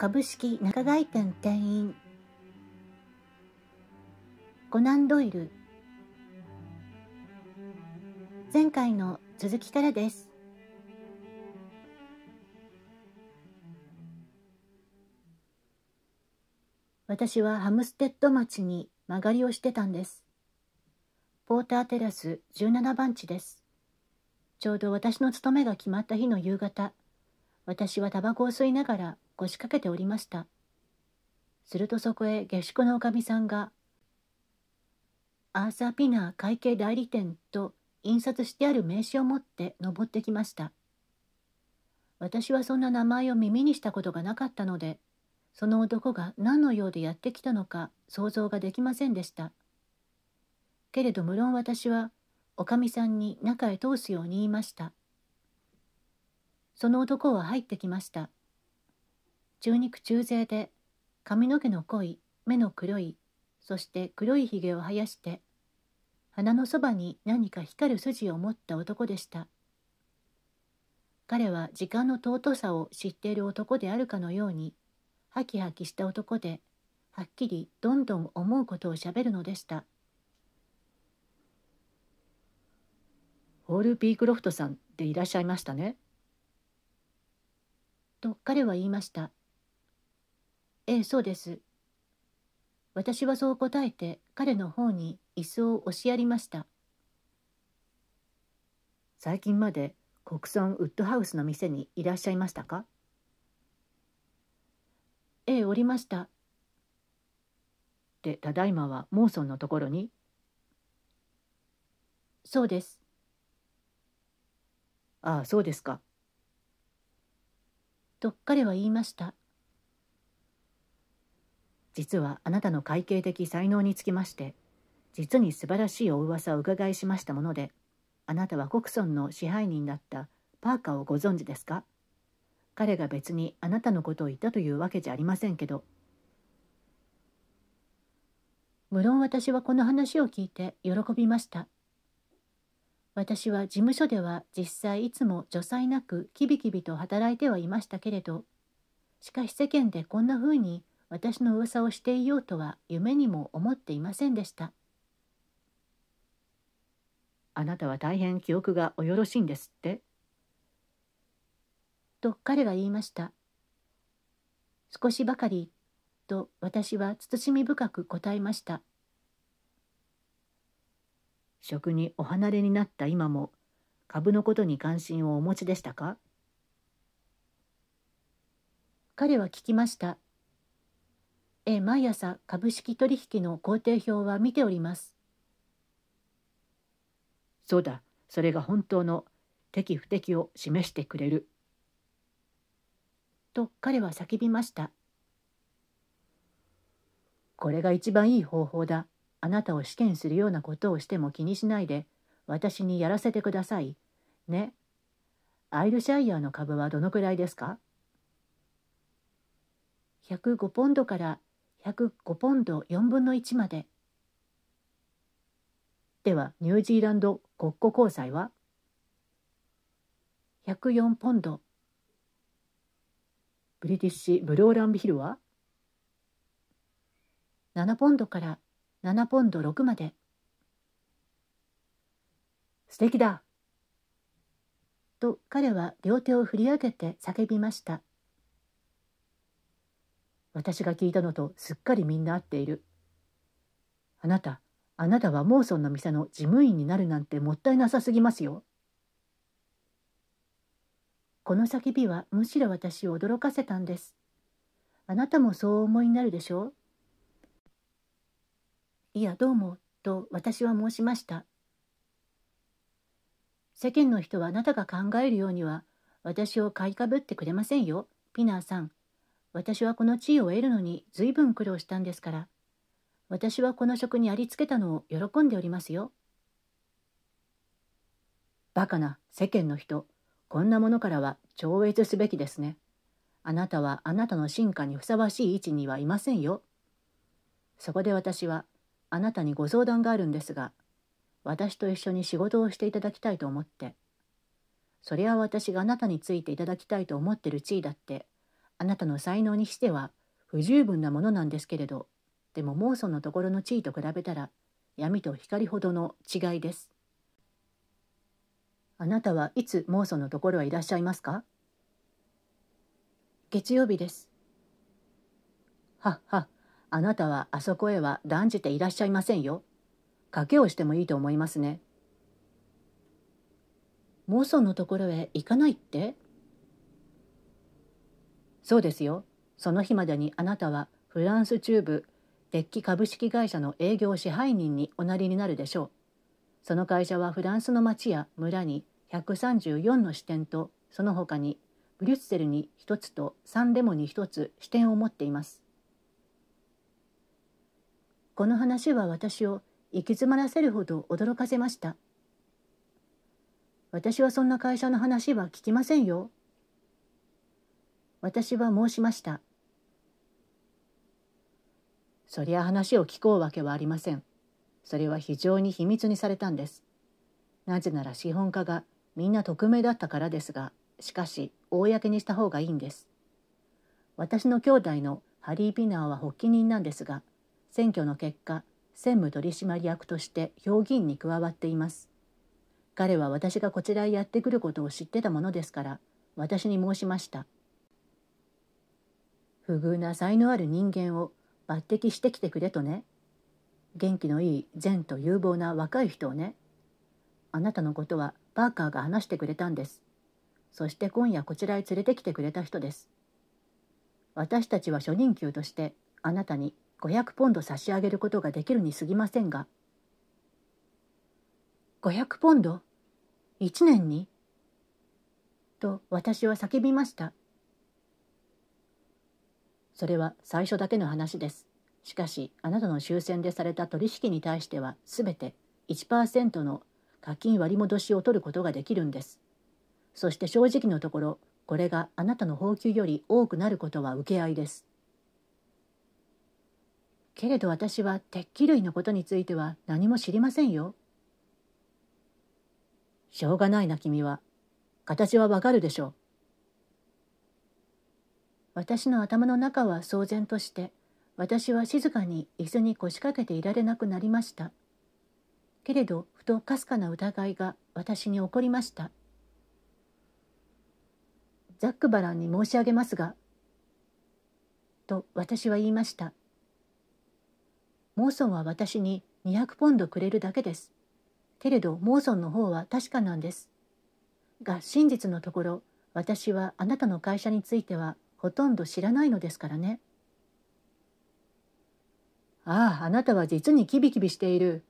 株式仲買店店員コナンドイル前回の続きからです私はハムステッド町に曲がりをしてたんですポーターテラス17番地ですちょうど私の勤めが決まった日の夕方私はタバコを吸いながら腰掛けておりました。するとそこへ下宿のおかみさんが、アーサー・ピナー会計代理店と印刷してある名刺を持って登ってきました。私はそんな名前を耳にしたことがなかったので、その男が何の用でやってきたのか想像ができませんでした。けれど無論私は、おかみさんに中へ通すように言いました。その男は入ってきました。中肉中背で髪の毛の濃い目の黒いそして黒いひげを生やして鼻のそばに何か光る筋を持った男でした彼は時間の尊さを知っている男であるかのようにハキハキした男ではっきりどんどん思うことをしゃべるのでしたホール・ピークロフトさんでいらっしゃいましたね。と彼は言いました。ええ、そうです。私はそう答えて彼の方に椅子を押しやりました。最近まで国村ウッドハウスの店にいらっしゃいましたかええ、おりました。で、ただいまはモーソンのところにそうです。ああ、そうですか。と彼は言いました。実はあなたの会計的才能につきまして実に素晴らしいお噂を伺いしましたものであなたは国クの支配人だったパーカーをご存知ですか彼が別にあなたのことを言ったというわけじゃありませんけど無論私はこの話を聞いて喜びました私は事務所では実際いつも助才なくキビキビと働いてはいましたけれどしかし世間でこんなふうに私の噂をしていようとは夢にも思っていませんでした。あなたは大変記憶がおよろしいんですって。と彼が言いました。少しばかりと私は慎み深く答えました。職にお離れになった今も株のことに関心をお持ちでしたか彼は聞きました。え毎朝株式取引の工程表は見ております。そうだ、それが本当の敵不敵を示してくれる。と彼は叫びました。これが一番いい方法だ。あなたを試験するようなことをしても気にしないで、私にやらせてください。ね。アイルシャイヤーの株はどのくらいですか105ポンドから105ポンド4分の1までではニュージーランド国庫交際は104ポンドブリティッシュブローランビヒルは7ポンドから7ポンド6まで素敵だと彼は両手を振り上げて叫びました私が聞いたのとすっかりみんな合っている。あなた、あなたはモーソンの店の事務員になるなんてもったいなさすぎますよ。この叫びはむしろ私を驚かせたんです。あなたもそう思いになるでしょういや、どうも、と私は申しました。世間の人はあなたが考えるようには私を買いかぶってくれませんよ、ピナーさん。私はこの地位を得るのに随分苦労したんですから、私はこの職にありつけたのを喜んでおりますよ。バカな世間の人、こんなものからは超越すべきですね。あなたはあなたの進化にふさわしい位置にはいませんよ。そこで私はあなたにご相談があるんですが、私と一緒に仕事をしていただきたいと思って。そりゃ私があなたについていただきたいと思ってる地位だってあなたの才能にしては不十分なものなんですけれどでも妄想のところの地位と比べたら闇と光ほどの違いですあなたはいつ妄想のところへいらっしゃいますか月曜日ですはっはあなたはあそこへは断じていらっしゃいませんよ賭けをしてもいいと思いますね妄想のところへ行かないってそうですよ。その日までにあなたはフランス中部デッキ株式会社の営業支配人におなりになるでしょう。その会社はフランスの町や村に134の支店とその他にブリュッセルに1つとサンレモに1つ支店を持っています。この話は私を行き詰まらせるほど驚かせました。私はそんな会社の話は聞きませんよ私は申しました。そりゃ話を聞こうわけはありません。それは非常に秘密にされたんです。なぜなら資本家がみんな匿名だったからですが、しかし公にした方がいいんです。私の兄弟のハリー・ピナーは発起人なんですが、選挙の結果、専務取締役として評議員に加わっています。彼は私がこちらへやってくることを知ってたものですから、私に申しました。不遇な才能ある人間を抜擢してきてくれとね元気のいい善と有望な若い人をねあなたのことはパーカーが話してくれたんですそして今夜こちらへ連れてきてくれた人です私たちは初任給としてあなたに500ポンド差し上げることができるにすぎませんが500ポンド1年にと私は叫びましたそれは最初だけの話です。しかし、あなたの終戦でされた取引に対しては、すべて1%の課金割戻しを取ることができるんです。そして正直のところ、これがあなたの報給より多くなることは受け合いです。けれど私は鉄器類のことについては何も知りませんよ。しょうがないな君は。形はわかるでしょう。私の頭の中は騒然として私は静かに椅子に腰掛けていられなくなりましたけれどふとかすかな疑いが私に起こりましたザックバランに申し上げますがと私は言いましたモーソンは私に200ポンドくれるだけですけれどモーソンの方は確かなんですが真実のところ私はあなたの会社についてはほとんど知らないのですからねあああなたは実にキビキビしている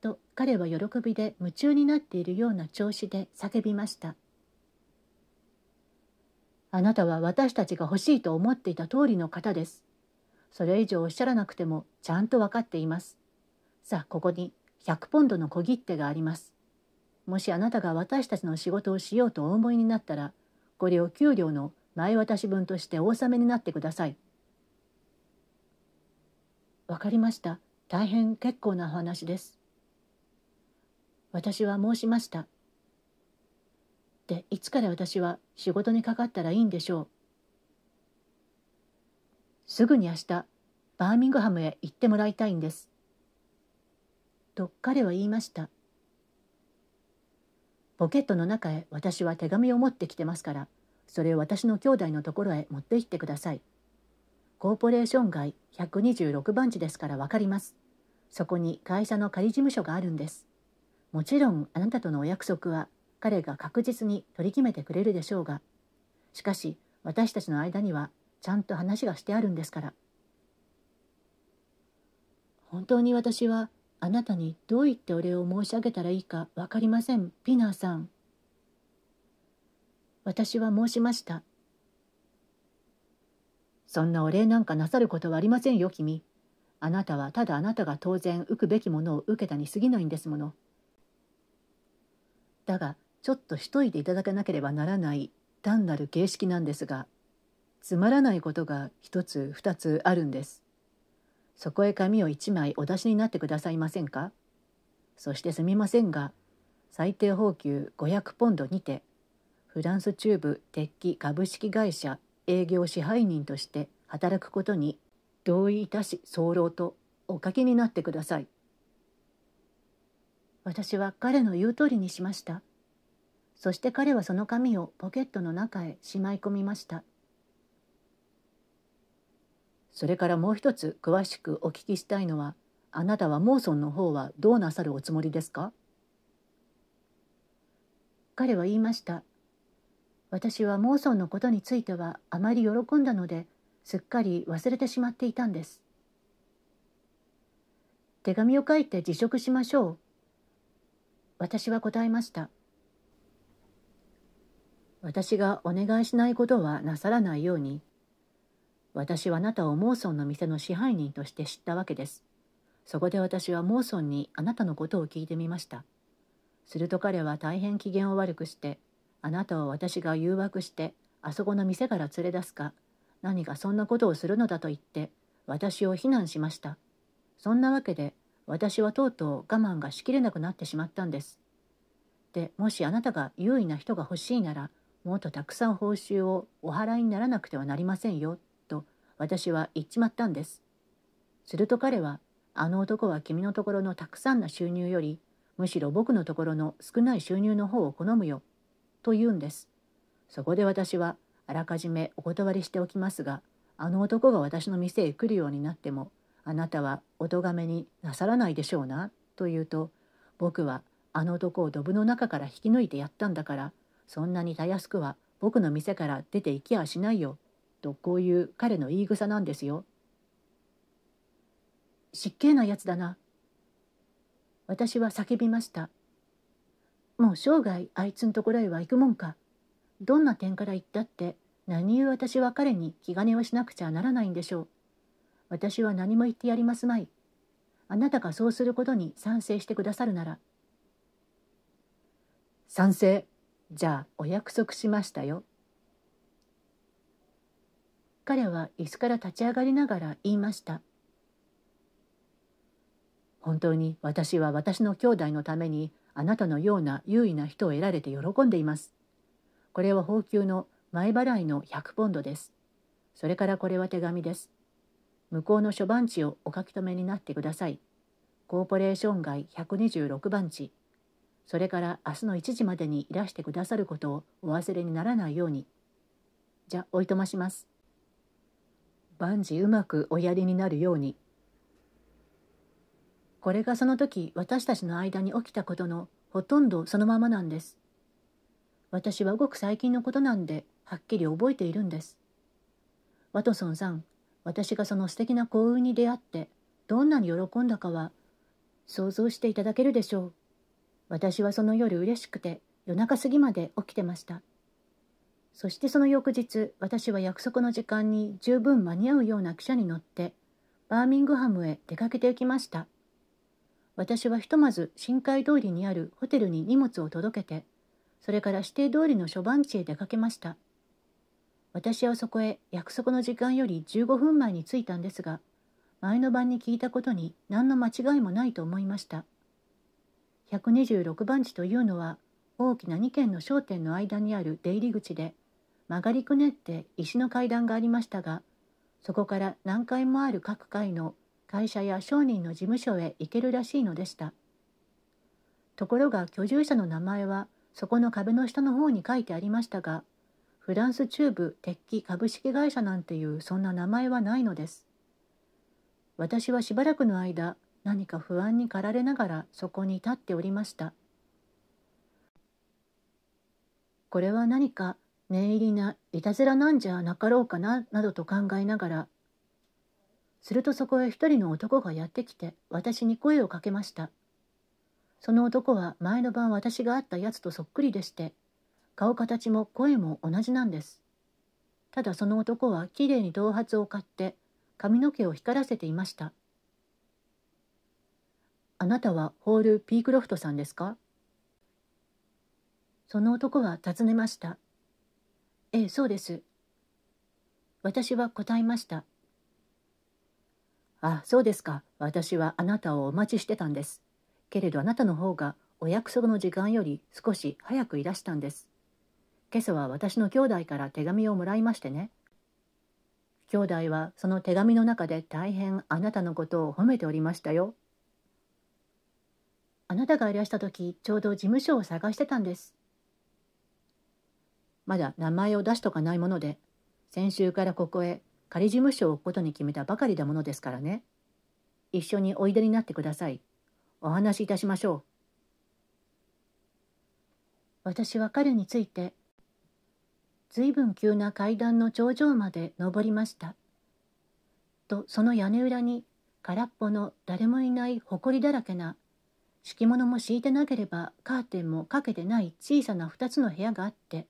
と彼は喜びで夢中になっているような調子で叫びましたあなたは私たちが欲しいと思っていた通りの方ですそれ以上おっしゃらなくてもちゃんと分かっていますさあここに100ポンドの小切手がありますもしあなたが私たちの仕事をしようとお思いになったらこれを給料の前渡し分としてお納めになってください。わかりました。大変結構なお話です。私は申しました。で、いつから私は仕事にかかったらいいんでしょう。すぐに明日、バーミングハムへ行ってもらいたいんです。と彼は言いました。ポケットの中へ私は手紙を持ってきてますからそれを私の兄弟のところへ持って行ってくださいコーポレーション街126番地ですから分かりますそこに会社の仮事務所があるんですもちろんあなたとのお約束は彼が確実に取り決めてくれるでしょうがしかし私たちの間にはちゃんと話がしてあるんですから本当に私はあなたにどう言ってお礼を申し上げたらいいか分かりませんピナーさん私は申しましたそんなお礼なんかなさることはありませんよ君あなたはただあなたが当然受くべきものを受けたに過ぎないんですものだがちょっとしといていただかなければならない単なる形式なんですがつまらないことが一つ二つあるんですそこへ紙を一枚お出しになってくださいませんかそしてすみませんが最低報給500ポンドにてフランス中部鉄器株式会社営業支配人として働くことに同意いたし候とおかけになってください私は彼の言う通りにしましたそして彼はその紙をポケットの中へしまい込みましたそれからもう一つ詳しくお聞きしたいのはあなたはモーソンの方はどうなさるおつもりですか彼は言いました私はモーソンのことについてはあまり喜んだのですっかり忘れてしまっていたんです手紙を書いて辞職しましょう私は答えました私がお願いしないことはなさらないように私はあなたをモーソンの店の支配人として知ったわけです。そこで私はモーソンにあなたのことを聞いてみました。すると彼は大変機嫌を悪くして、あなたを私が誘惑して、あそこの店から連れ出すか、何かそんなことをするのだと言って、私を非難しました。そんなわけで、私はとうとう我慢がしきれなくなってしまったんです。で、もしあなたが優位な人が欲しいなら、もっとたくさん報酬をお払いにならなくてはなりませんよ、私は言っちまったんです。すると彼は、あの男は君のところのたくさんな収入より、むしろ僕のところの少ない収入の方を好むよ、と言うんです。そこで私は、あらかじめお断りしておきますが、あの男が私の店へ来るようになっても、あなたはお咎めになさらないでしょうな、と言うと、僕はあの男をドブの中から引き抜いてやったんだから、そんなにたやすくは僕の店から出て行きやしないよ、とこういう彼の言い草なんですよ。失敬なやつだな。私は叫びました。もう生涯あいつんところへは行くもんか。どんな点から言ったって何故私は彼に気兼ねをしなくちゃならないんでしょう。私は何も言ってやりますまい。あなたがそうすることに賛成してくださるなら。賛成。じゃあお約束しましたよ。彼は椅子から立ち上がりながら言いました。本当に私は私の兄弟のためにあなたのような優位な人を得られて喜んでいます。これは報給の前払いの100ポンドです。それからこれは手紙です。向こうの諸番地をお書き留めになってください。コーポレーション街126番地。それから明日の1時までにいらしてくださることをお忘れにならないように。じゃ、おいとまします。万事うまくおやりになるようにこれがその時私たちの間に起きたことのほとんどそのままなんです私はごく最近のことなんではっきり覚えているんですワトソンさん私がその素敵な幸運に出会ってどんなに喜んだかは想像していただけるでしょう私はその夜嬉しくて夜中過ぎまで起きてましたそしてその翌日、私は約束の時間に十分間に合うような汽車に乗って、バーミングハムへ出かけて行きました。私はひとまず深海通りにあるホテルに荷物を届けて、それから指定通りの諸番地へ出かけました。私はそこへ約束の時間より15分前に着いたんですが、前の晩に聞いたことに何の間違いもないと思いました。126番地というのは大きな2軒の商店の間にある出入り口で、曲がりくねって石の階段がありましたがそこから何階もある各階の会社や商人の事務所へ行けるらしいのでしたところが居住者の名前はそこの壁の下の方に書いてありましたがフランス中部鉄器株式会社なんていうそんな名前はないのです私はしばらくの間何か不安に駆られながらそこに立っておりましたこれは何か念入りないたずらなんじゃなかろうかななどと考えながらするとそこへ一人の男がやってきて私に声をかけましたその男は前の晩私が会ったやつとそっくりでして顔形も声も同じなんですただその男はきれいに頭髪を買って髪の毛を光らせていましたあなたはホール・ピークロフトさんですかその男は尋ねましたええ、そうです。私は答えました。あ、そうですか。私はあなたをお待ちしてたんです。けれどあなたの方がお約束の時間より少し早くいらしたんです。今朝は私の兄弟から手紙をもらいましてね。兄弟はその手紙の中で大変あなたのことを褒めておりましたよ。あなたがいらした時ちょうど事務所を探してたんです。まだ名前を出しとかないもので先週からここへ仮事務所を置くことに決めたばかりだものですからね一緒においでになってくださいお話しいたしましょう私は彼について随分急な階段の頂上まで登りましたとその屋根裏に空っぽの誰もいない埃だらけな敷物も敷いてなければカーテンもかけてない小さな2つの部屋があって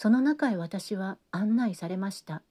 その中へ私は案内されました